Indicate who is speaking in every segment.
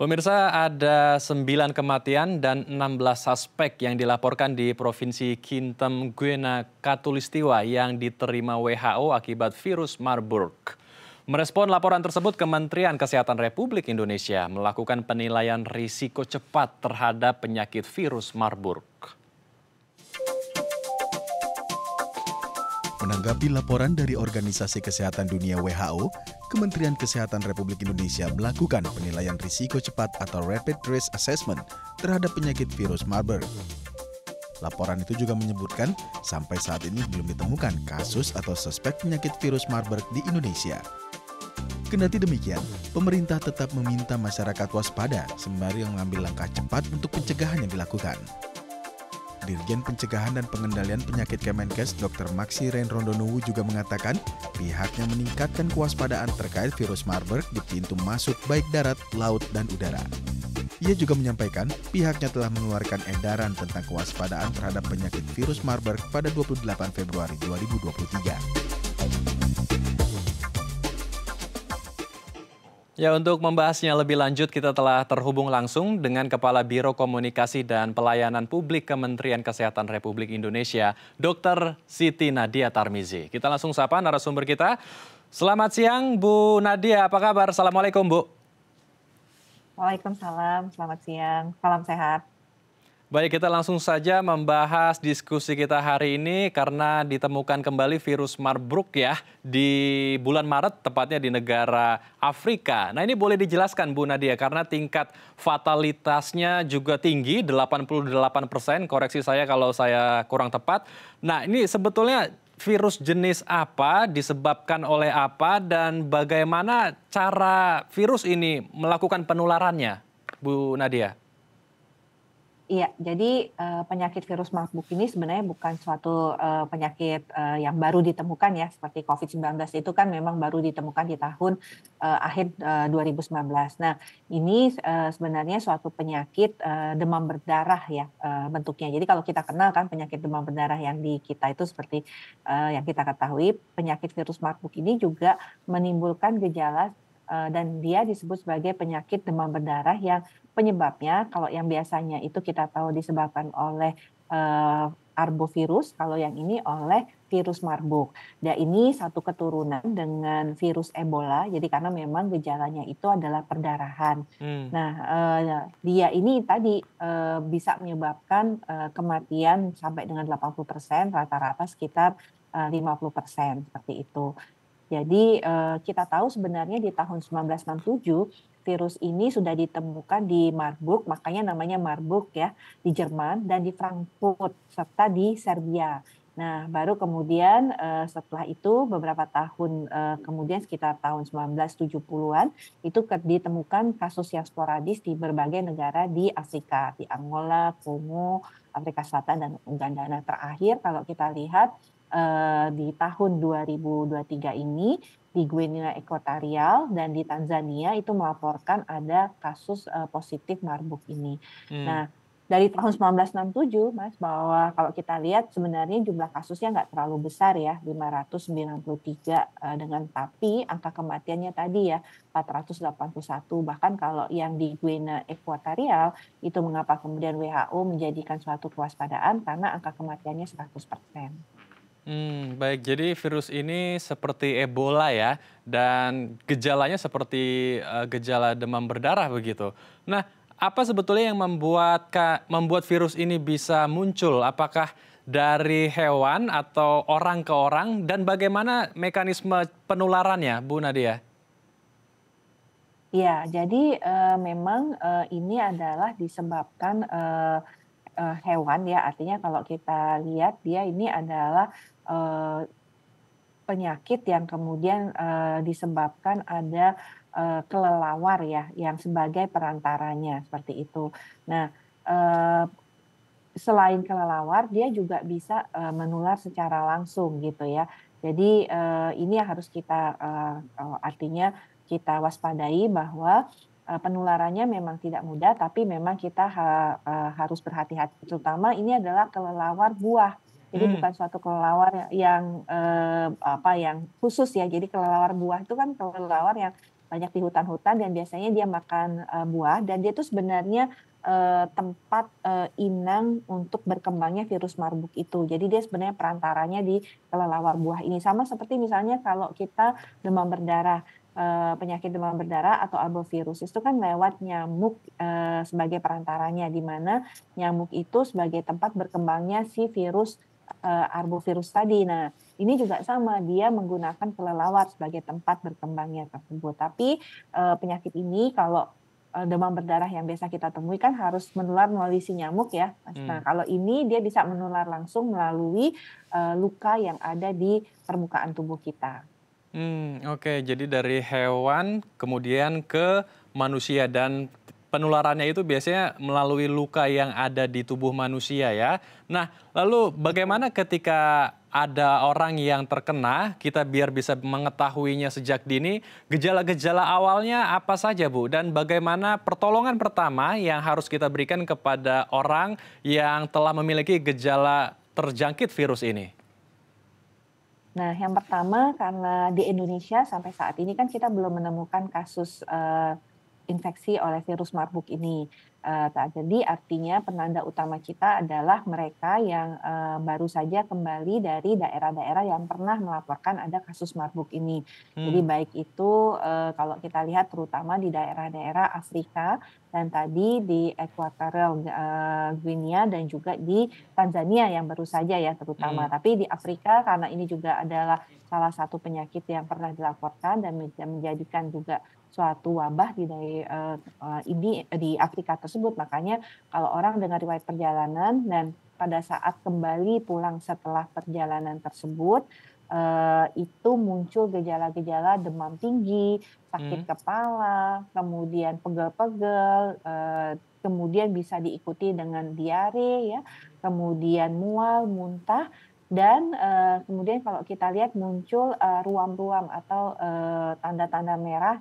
Speaker 1: Pemirsa, ada sembilan kematian dan enam belas suspek yang dilaporkan di Provinsi Kintem Guena Katulistiwa yang diterima WHO akibat virus Marburg. Merespon laporan tersebut, Kementerian Kesehatan Republik Indonesia melakukan penilaian risiko cepat terhadap penyakit virus Marburg. Menanggapi laporan dari Organisasi Kesehatan Dunia WHO, Kementerian Kesehatan Republik Indonesia melakukan penilaian risiko cepat atau rapid risk assessment terhadap penyakit virus Marburg. Laporan itu juga menyebutkan sampai saat ini belum ditemukan kasus atau suspek penyakit virus Marburg di Indonesia. Kendati demikian, pemerintah tetap meminta masyarakat waspada sembari mengambil langkah cepat untuk pencegahan yang dilakukan. Dirjen Pencegahan dan Pengendalian Penyakit Kemenkes Dr. Maxi Ren Rondonowu juga mengatakan pihaknya meningkatkan kewaspadaan terkait virus Marburg di pintu masuk baik darat, laut, dan udara. Ia juga menyampaikan pihaknya telah mengeluarkan edaran tentang kewaspadaan terhadap penyakit virus Marburg pada 28 Februari 2023. Ya, untuk membahasnya lebih lanjut, kita telah terhubung langsung dengan Kepala Biro Komunikasi dan Pelayanan Publik Kementerian Kesehatan Republik Indonesia, Dr. Siti Nadia Tarmizi. Kita langsung sapa narasumber kita. Selamat siang, Bu Nadia. Apa kabar? Assalamualaikum, Bu.
Speaker 2: Waalaikumsalam. Selamat siang. Salam sehat.
Speaker 1: Baik, kita langsung saja membahas diskusi kita hari ini karena ditemukan kembali virus Marburg ya di bulan Maret, tepatnya di negara Afrika. Nah ini boleh dijelaskan Bu Nadia karena tingkat fatalitasnya juga tinggi, 88 persen, koreksi saya kalau saya kurang tepat. Nah ini sebetulnya virus jenis apa, disebabkan oleh apa, dan bagaimana cara virus ini melakukan penularannya, Bu Nadia?
Speaker 2: Iya, jadi uh, penyakit virus Marburg ini sebenarnya bukan suatu uh, penyakit uh, yang baru ditemukan ya, seperti COVID-19 itu kan memang baru ditemukan di tahun uh, akhir uh, 2019. Nah, ini uh, sebenarnya suatu penyakit uh, demam berdarah ya uh, bentuknya. Jadi kalau kita kenal kan penyakit demam berdarah yang di kita itu seperti uh, yang kita ketahui, penyakit virus Marburg ini juga menimbulkan gejala dan dia disebut sebagai penyakit demam berdarah yang Penyebabnya kalau yang biasanya itu kita tahu disebabkan oleh uh, arbovirus, kalau yang ini oleh virus Marburg. Dan ini satu keturunan dengan virus Ebola. Jadi karena memang gejalanya itu adalah perdarahan. Hmm. Nah, uh, dia ini tadi uh, bisa menyebabkan uh, kematian sampai dengan 80% rata-rata sekitar uh, 50% seperti itu. Jadi kita tahu sebenarnya di tahun 1967 virus ini sudah ditemukan di Marburg, makanya namanya Marburg ya, di Jerman dan di Frankfurt serta di Serbia. Nah, baru kemudian eh, setelah itu beberapa tahun eh, kemudian sekitar tahun 1970-an itu ditemukan kasus yang sporadis di berbagai negara di Afrika, di Angola, Kongo, Afrika Selatan dan Uganda. Nah, terakhir kalau kita lihat uh, di tahun 2023 ini di Guinea Equatorial dan di Tanzania itu melaporkan ada kasus uh, positif Marburg ini. Hmm. Nah, dari tahun 1967, Mas, bahwa kalau kita lihat sebenarnya jumlah kasusnya nggak terlalu besar ya, 593 eh, dengan tapi angka kematiannya tadi ya 481. Bahkan kalau yang di Guinea Ekuatorial itu mengapa kemudian WHO menjadikan suatu kewaspadaan karena angka kematiannya 100 persen.
Speaker 1: Hmm, baik, jadi virus ini seperti Ebola ya, dan gejalanya seperti uh, gejala demam berdarah begitu. Nah, apa sebetulnya yang membuat membuat virus ini bisa muncul? Apakah dari hewan atau orang ke orang dan bagaimana mekanisme penularannya, Bu Nadia?
Speaker 2: Ya, jadi uh, memang uh, ini adalah disebabkan uh, hewan ya, artinya kalau kita lihat dia ini adalah Eh, penyakit yang kemudian eh, disebabkan ada eh, kelelawar ya yang sebagai perantaranya seperti itu. Nah, selain kelelawar dia juga bisa menular secara langsung gitu ya. Jadi ini yang harus kita artinya kita waspadai bahwa penularannya memang tidak mudah tapi memang kita harus berhati-hati terutama ini adalah kelelawar buah jadi hmm. bukan suatu kelelawar yang eh, apa yang khusus ya. Jadi kelelawar buah itu kan kelelawar yang banyak di hutan-hutan dan biasanya dia makan eh, buah dan dia itu sebenarnya eh, tempat eh, inang untuk berkembangnya virus marbuk itu. Jadi dia sebenarnya perantaranya di kelelawar buah ini. Sama seperti misalnya kalau kita demam berdarah eh, penyakit demam berdarah atau arbovirus itu kan lewat nyamuk eh, sebagai perantaranya di mana nyamuk itu sebagai tempat berkembangnya si virus uh, arbovirus tadi. Nah, ini juga sama, dia menggunakan kelelawar sebagai tempat berkembangnya tersebut. Tapi uh, penyakit ini kalau eh, demam berdarah yang biasa kita temui kan harus menular melalui si nyamuk ya. Nah, hmm. kalau ini dia bisa menular langsung melalui uh, luka yang ada di permukaan tubuh kita.
Speaker 1: Hmm, oke. Okay. Jadi dari hewan kemudian ke manusia dan penularannya itu biasanya melalui luka yang ada di tubuh manusia ya. Nah, lalu bagaimana ketika ada orang yang terkena, kita biar bisa mengetahuinya sejak dini, gejala-gejala awalnya apa saja Bu? Dan bagaimana pertolongan pertama yang harus kita berikan kepada orang yang telah memiliki gejala terjangkit virus ini?
Speaker 2: Nah, yang pertama karena di Indonesia sampai saat ini kan kita belum menemukan kasus uh, terinfeksi oleh virus Marburg ini. Uh, eh, jadi artinya penanda utama kita adalah mereka yang uh, baru saja kembali dari daerah-daerah yang pernah melaporkan ada kasus Marburg ini. Hmm. Jadi baik itu uh, kalau kita lihat terutama di daerah-daerah Afrika dan tadi di Equatorial uh, Guinea dan juga di Tanzania yang baru saja ya terutama. Hmm. Tapi di Afrika karena ini juga adalah salah satu penyakit yang pernah dilaporkan dan menjadikan juga suatu wabah di dari uh, eh, eh, ini di Afrika tersebut. Makanya kalau orang dengan riwayat perjalanan dan pada saat kembali pulang setelah perjalanan tersebut uh, itu muncul gejala-gejala demam tinggi, sakit hmm. kepala, kemudian pegel-pegel, uh, kemudian bisa diikuti dengan diare ya, kemudian mual, muntah dan uh, kemudian kalau kita lihat muncul uh, ruam-ruam atau eh, tanda-tanda uh, merah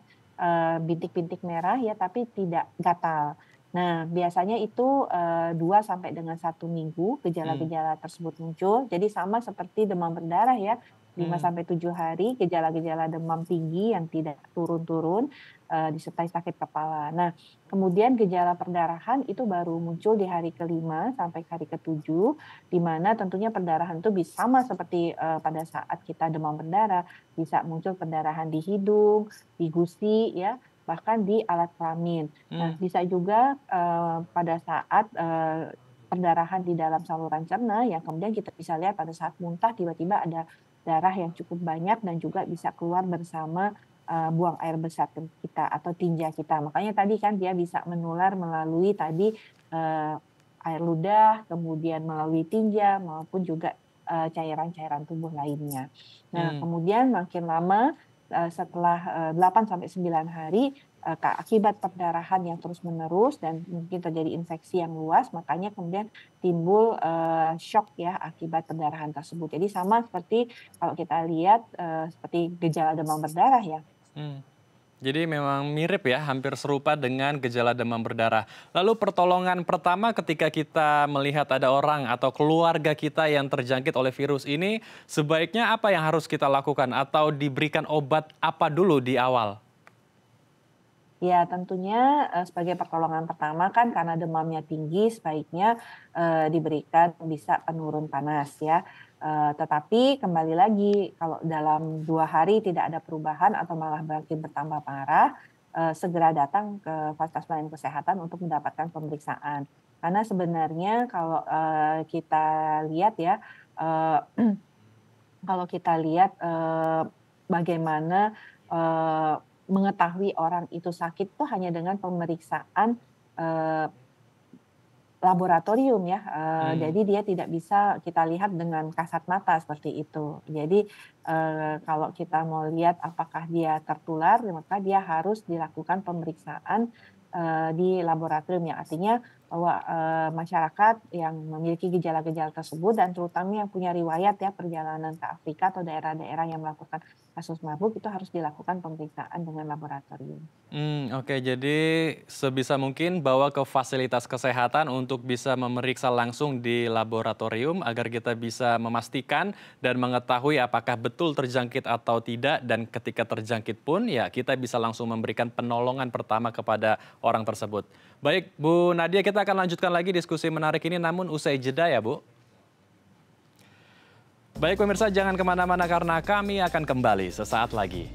Speaker 2: bintik-bintik uh, merah ya tapi tidak gatal. Nah, biasanya itu dua sampai dengan satu minggu gejala-gejala hmm. tersebut muncul. Jadi sama seperti demam berdarah ya, 5 hmm. sampai 7 hari gejala-gejala demam tinggi yang tidak turun-turun uh, disertai sakit kepala. Nah, kemudian gejala perdarahan itu baru muncul di hari kelima sampai hari ketujuh di mana tentunya perdarahan itu bisa sama seperti uh, pada saat kita demam berdarah bisa muncul perdarahan di hidung, di gusi ya, bahkan di alat kelamin. Hmm. Nah, bisa juga uh, pada saat uh, perdarahan di dalam saluran cerna yang kemudian kita bisa lihat pada saat muntah tiba-tiba ada darah yang cukup banyak dan juga bisa keluar bersama uh, buang air besar kita atau tinja kita. Makanya tadi kan dia bisa menular melalui tadi uh, air ludah, kemudian melalui tinja maupun juga eh, cairan-cairan uh, tubuh lainnya. Nah, hmm. kemudian makin lama uh, setelah uh, 8 sampai 9 hari Eh, akibat perdarahan yang terus-menerus dan mungkin terjadi infeksi yang luas, makanya kemudian timbul uh, shock ya akibat perdarahan tersebut. Jadi sama seperti kalau kita lihat uh, seperti gejala demam berdarah ya.
Speaker 1: Hmm. Jadi memang mirip ya, hampir serupa dengan gejala demam berdarah. Lalu pertolongan pertama ketika kita melihat ada orang atau keluarga kita yang terjangkit oleh virus ini, sebaiknya apa yang harus kita lakukan atau diberikan obat apa dulu di awal?
Speaker 2: Ya, tentunya eh, sebagai pertolongan pertama kan karena demamnya tinggi sebaiknya uh, diberikan bisa penurun panas ya. Uh, tetapi kembali lagi kalau dalam dua hari tidak ada perubahan atau malah makin bertambah parah, uh, segera datang ke fasilitas pelayanan kesehatan untuk mendapatkan pemeriksaan. Karena sebenarnya kalau uh, kita lihat ya, uh, kalau kita lihat uh, bagaimana uh, mengetahui orang itu sakit itu hanya dengan pemeriksaan uh, laboratorium ya. Uh, hmm. Jadi dia tidak bisa kita lihat dengan kasat mata seperti itu. Jadi uh, kalau kita mau lihat apakah dia tertular, maka dia harus dilakukan pemeriksaan uh, di laboratorium yang artinya bahwa uh, masyarakat yang memiliki gejala-gejala tersebut dan terutama yang punya riwayat ya perjalanan ke Afrika atau daerah-daerah yang melakukan kasus mabuk itu harus dilakukan pemeriksaan dengan laboratorium.
Speaker 1: Hmm, Oke, okay. jadi sebisa mungkin bawa ke fasilitas kesehatan untuk bisa memeriksa langsung di laboratorium agar kita bisa memastikan dan mengetahui apakah betul terjangkit atau tidak dan ketika terjangkit pun ya kita bisa langsung memberikan penolongan pertama kepada orang tersebut. Baik, Bu Nadia kita akan lanjutkan lagi diskusi menarik ini namun usai jeda ya, Bu. Baik pemirsa, jangan kemana-mana karena kami akan kembali sesaat lagi.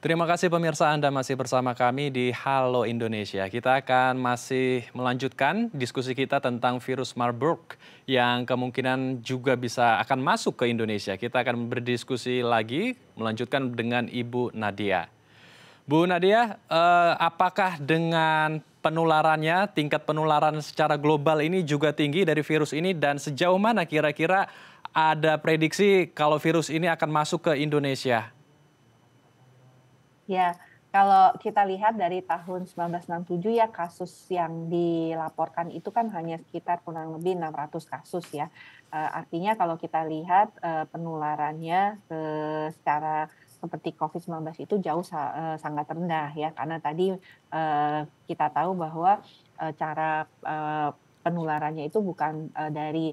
Speaker 1: Terima kasih pemirsa Anda masih bersama kami di Halo Indonesia. Kita akan masih melanjutkan diskusi kita tentang virus Marburg yang kemungkinan juga bisa akan masuk ke Indonesia. Kita akan berdiskusi lagi melanjutkan dengan Ibu Nadia. Bu Nadia, uh, apakah dengan penularannya, tingkat penularan secara global ini juga tinggi dari virus ini dan sejauh mana kira-kira ada prediksi kalau virus ini akan masuk ke Indonesia?
Speaker 2: Ya, kalau kita lihat dari tahun 1967 ya kasus yang dilaporkan itu kan hanya sekitar kurang lebih 600 kasus ya. Eh, artinya kalau kita lihat eh, penularannya secara seperti COVID-19 itu jauh uh, sangat rendah ya karena tadi uh, kita tahu bahwa uh, cara uh, penularannya itu bukan uh, dari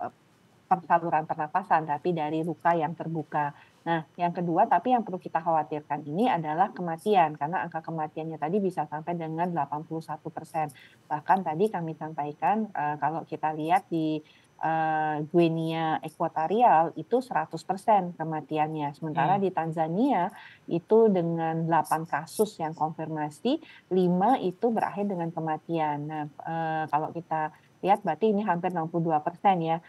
Speaker 2: uh, saluran pernapasan tapi dari luka yang terbuka Nah, yang kedua tapi yang perlu kita khawatirkan ini adalah kematian karena angka kematiannya tadi bisa sampai dengan 81 persen. Bahkan tadi kami sampaikan eh, kalau kita lihat di eh, Guinea Equatorial itu 100% persen kematiannya. Sementara hmm. di Tanzania itu dengan 8 kasus yang konfirmasi, 5 itu berakhir dengan kematian. Nah, eh, kalau kita lihat berarti ini hampir 62% ya.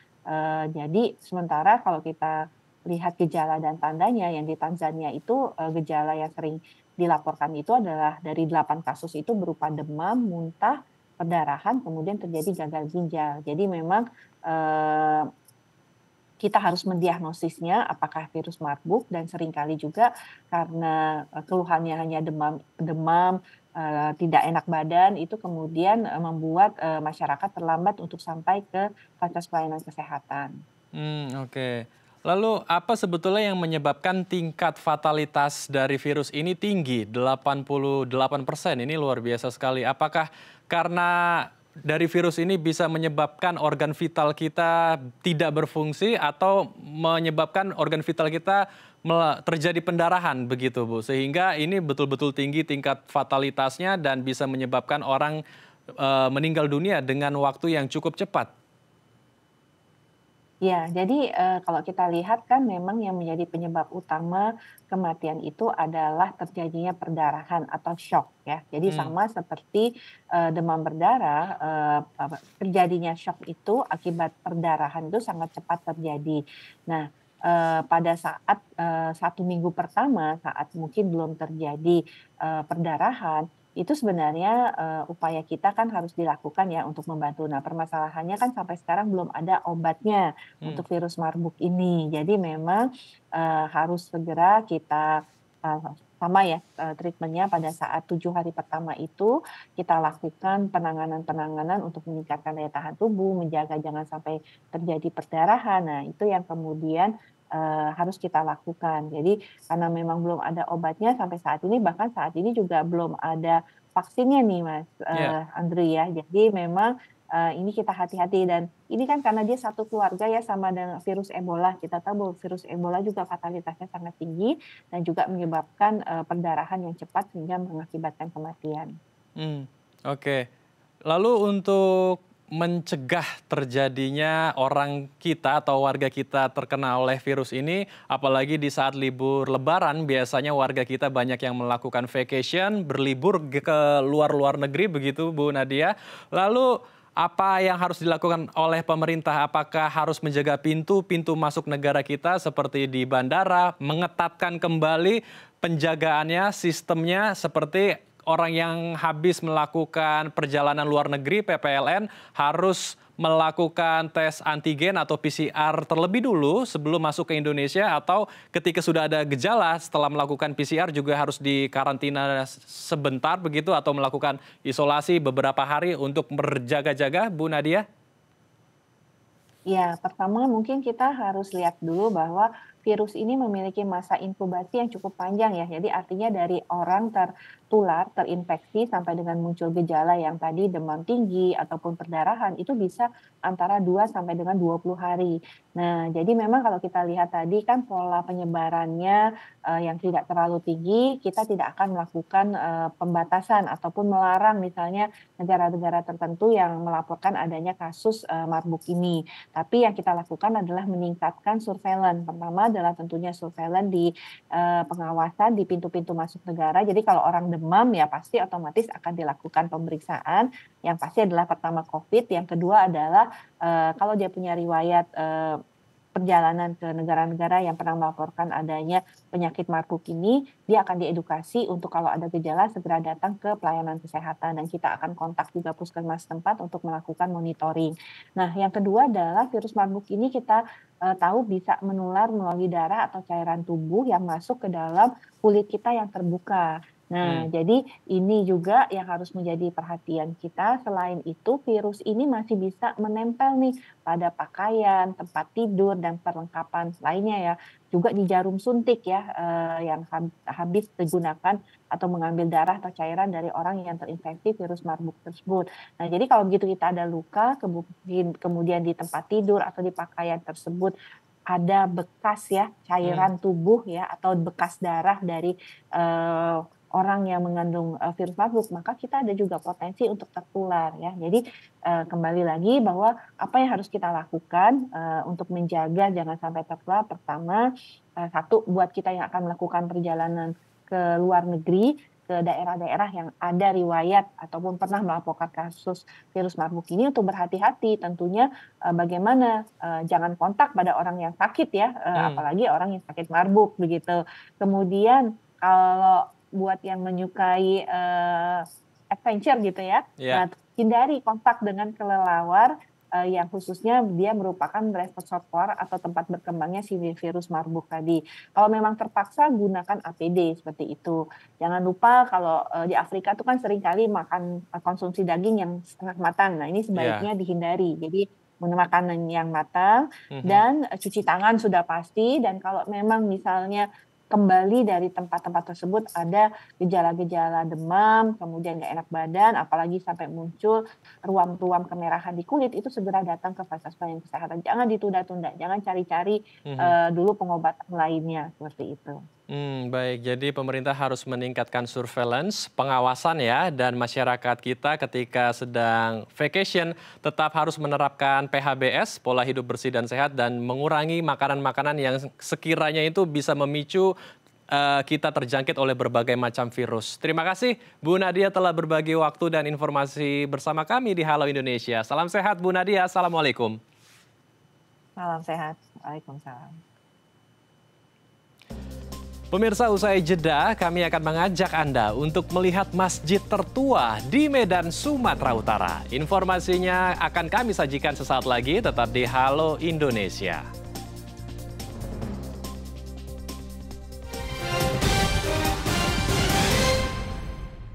Speaker 2: jadi sementara kalau kita lihat gejala dan tandanya yang di Tanzania itu eh, gejala yang sering dilaporkan itu adalah dari 8 kasus itu berupa demam, muntah, perdarahan, kemudian terjadi gagal ginjal. Jadi memang eh, kita harus mendiagnosisnya apakah virus Marburg dan seringkali juga karena eh, keluhannya hanya demam demam tidak enak badan itu kemudian membuat masyarakat terlambat untuk sampai ke fasilitas pelayanan kesehatan.
Speaker 1: Hmm, oke. Okay. Lalu apa sebetulnya yang menyebabkan tingkat fatalitas dari virus ini tinggi 88 persen? Ini luar biasa sekali. Apakah karena dari virus ini bisa menyebabkan organ vital kita tidak berfungsi atau menyebabkan organ vital kita terjadi pendarahan begitu Bu. Sehingga ini betul-betul tinggi tingkat fatalitasnya dan bisa menyebabkan orang eh, meninggal dunia dengan waktu yang cukup cepat.
Speaker 2: Ya, jadi uh, kalau kita lihat kan memang yang menjadi penyebab utama kematian itu adalah terjadinya perdarahan atau shock ya. Jadi hmm. sama seperti uh, demam berdarah, uh, terjadinya shock itu akibat perdarahan itu sangat cepat terjadi. Nah, Uh, pada saat uh, satu minggu pertama saat mungkin belum terjadi uh, perdarahan itu sebenarnya uh, upaya kita kan harus dilakukan ya untuk membantu. Nah, permasalahannya kan sampai sekarang belum ada obatnya hmm. untuk virus marbuk ini. Jadi memang uh, harus segera kita uh, sama ya uh, treatmentnya pada saat tujuh hari pertama itu kita lakukan penanganan-penanganan untuk meningkatkan daya tahan tubuh, menjaga jangan sampai terjadi perdarahan. Nah, itu yang kemudian Eh, harus kita lakukan. Jadi karena memang belum ada obatnya sampai saat ini, bahkan saat ini juga belum ada vaksinnya nih, Mas yeah. Iya. Andri ya. Jadi memang uh, ini kita hati-hati dan ini kan karena dia satu keluarga ya sama dengan virus Ebola. Kita tahu bahwa virus Ebola juga fatalitasnya sangat tinggi dan juga menyebabkan uh, eh, perdarahan yang cepat sehingga mengakibatkan kematian.
Speaker 1: Hmm, Oke. Okay. Lalu untuk mencegah terjadinya orang kita atau warga kita terkena oleh virus ini, apalagi di saat libur lebaran biasanya warga kita banyak yang melakukan vacation, berlibur ke luar-luar negeri begitu Bu Nadia. Lalu apa yang harus dilakukan oleh pemerintah? Apakah harus menjaga pintu-pintu masuk negara kita seperti di bandara, mengetatkan kembali penjagaannya, sistemnya seperti orang yang habis melakukan perjalanan luar negeri PPLN harus melakukan tes antigen atau PCR terlebih dulu sebelum masuk ke Indonesia atau ketika sudah ada gejala setelah melakukan PCR juga harus dikarantina sebentar begitu atau melakukan isolasi beberapa hari untuk berjaga-jaga Bu Nadia?
Speaker 2: Ya, pertama mungkin kita harus lihat dulu bahwa virus ini memiliki masa inkubasi yang cukup panjang ya. Jadi artinya dari orang ter tertular, terinfeksi sampai dengan muncul gejala yang tadi demam tinggi ataupun perdarahan itu bisa antara 2 sampai dengan 20 hari. Nah, jadi memang kalau kita lihat tadi kan pola penyebarannya uh, yang tidak terlalu tinggi, kita tidak akan melakukan uh, pembatasan ataupun melarang misalnya negara-negara tertentu yang melaporkan adanya kasus uh, eh, marbuk ini. Tapi yang kita lakukan adalah meningkatkan surveillance. Pertama adalah tentunya surveillance di uh, pengawasan di pintu-pintu masuk negara. Jadi kalau orang demam ya pasti otomatis akan dilakukan pemeriksaan yang pasti adalah pertama COVID, yang kedua adalah uh, kalau dia punya riwayat uh, perjalanan ke negara-negara yang pernah melaporkan adanya penyakit Marburg ini, dia akan diedukasi untuk kalau ada gejala segera datang ke pelayanan kesehatan dan kita akan kontak juga puskesmas tempat untuk melakukan monitoring. Nah, yang kedua adalah virus Marburg ini kita eh, tahu bisa menular melalui darah atau cairan tubuh yang masuk ke dalam kulit kita yang terbuka. Nah, hmm. jadi ini juga yang harus menjadi perhatian kita. Selain itu, virus ini masih bisa menempel nih pada pakaian, tempat tidur, dan perlengkapan lainnya ya. Juga di jarum suntik ya, eh, yang habis digunakan atau mengambil darah atau cairan dari orang yang terinfeksi virus marbuk tersebut. Nah, jadi kalau begitu kita ada luka, kemudian di tempat tidur atau di pakaian tersebut ada bekas ya hmm. cairan hmm. tubuh ya atau bekas darah dari uh, orang yang mengandung eh, virus mabuk, maka kita ada juga potensi untuk tertular ya. Jadi eh, kembali lagi bahwa apa yang harus kita lakukan eh, untuk menjaga jangan sampai tertular pertama satu buat kita yang akan melakukan perjalanan ke luar negeri ke daerah-daerah yang ada riwayat ataupun pernah melaporkan kasus virus marburg ini untuk berhati-hati tentunya bagaimana jangan kontak pada orang yang sakit ya hmm. apalagi orang yang sakit marburg begitu kemudian kalau buat yang menyukai uh, adventure gitu ya. Yeah. Nah, hindari kontak dengan kelelawar uh, yang khususnya dia merupakan reservoir atau tempat berkembangnya si virus marbuk tadi. Kalau memang terpaksa gunakan APD seperti itu. Jangan lupa kalau uh, di Afrika itu kan seringkali makan uh, konsumsi daging yang setengah matang. Nah, ini sebaiknya yeah. dihindari. Jadi makanan yang matang mm -hmm. dan cuci tangan sudah pasti dan kalau memang misalnya kembali dari tempat-tempat tersebut ada gejala-gejala demam, kemudian nggak enak badan, apalagi sampai muncul ruam-ruam kemerahan di kulit, itu segera datang ke fasilitas pelayanan kesehatan. Jangan ditunda-tunda, jangan cari-cari mm -hmm. uh, dulu pengobatan lainnya seperti itu.
Speaker 1: Hmm, baik, jadi pemerintah harus meningkatkan surveillance, pengawasan ya, dan masyarakat kita ketika sedang vacation tetap harus menerapkan PHBS, pola hidup bersih dan sehat, dan mengurangi makanan-makanan yang sekiranya itu bisa memicu uh, kita terjangkit oleh berbagai macam virus. Terima kasih Bu Nadia telah berbagi waktu dan informasi bersama kami di Halo Indonesia. Salam sehat Bu Nadia, Assalamualaikum.
Speaker 2: Salam sehat, Waalaikumsalam.
Speaker 1: Pemirsa usai jeda, kami akan mengajak Anda untuk melihat masjid tertua di Medan, Sumatera Utara. Informasinya akan kami sajikan sesaat lagi tetap di Halo Indonesia.